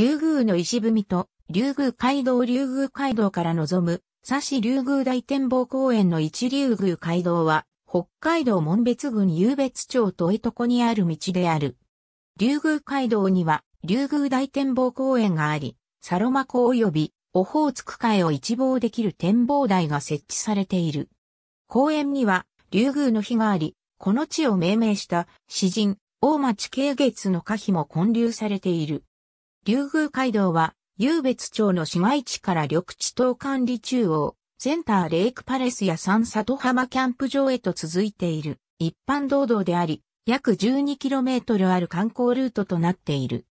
竜宮の石踏みと、竜宮街道竜宮街道から望む、佐市竜宮大展望公園の一竜宮街道は、北海道門別郡湧別町といとこにある道である。竜宮街道には、竜宮大展望公園があり、サロマ湖及び、オホーツク海を一望できる展望台が設置されている。公園には、竜宮の碑があり、この地を命名した詩人、大町慶月の歌碑も建立されている。竜宮街道は、優別町の市街地から緑地等管理中央、センターレイクパレスや三里浜キャンプ場へと続いている一般道道であり、約 12km ある観光ルートとなっている。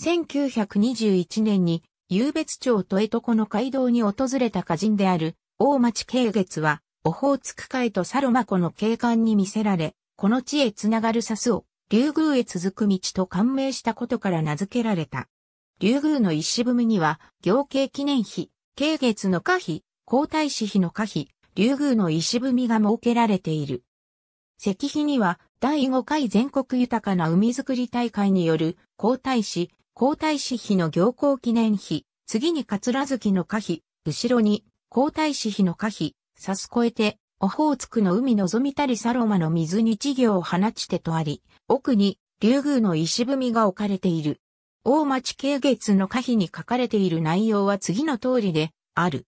1921年に、優別町と江この街道に訪れた歌人である、大町慶月は、オホーツク海とサロマ湖の景観に見せられ、この地へつながるサスを竜宮へ続く道と感銘したことから名付けられた。竜宮の石踏みには、行慶記念碑、慶月の可碑、皇太子碑の可碑、竜宮の石踏みが設けられている。石碑には、第5回全国豊かな海づくり大会による、皇太子、皇太子碑の行幸記念碑、次に桂月の可碑、後ろに、皇太子碑の可碑、さす越えて、オホーツクの海望みたりサロマの水に稚魚を放ちてとあり、奥に竜宮の石踏みが置かれている。大町慶月の歌碑に書かれている内容は次の通りである。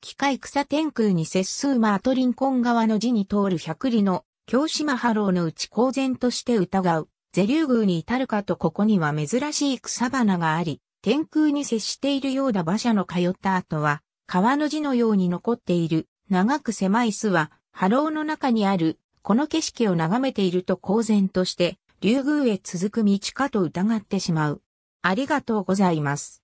機械草天空に接するマートリンコン川の字に通る百里の京島波浪のうち公然として疑う。ゼリュウ宮に至るかとここには珍しい草花があり、天空に接しているような馬車の通った後は、川の字のように残っている長く狭い巣は、波浪の中にある、この景色を眺めていると公然として、竜宮へ続く道かと疑ってしまう。ありがとうございます。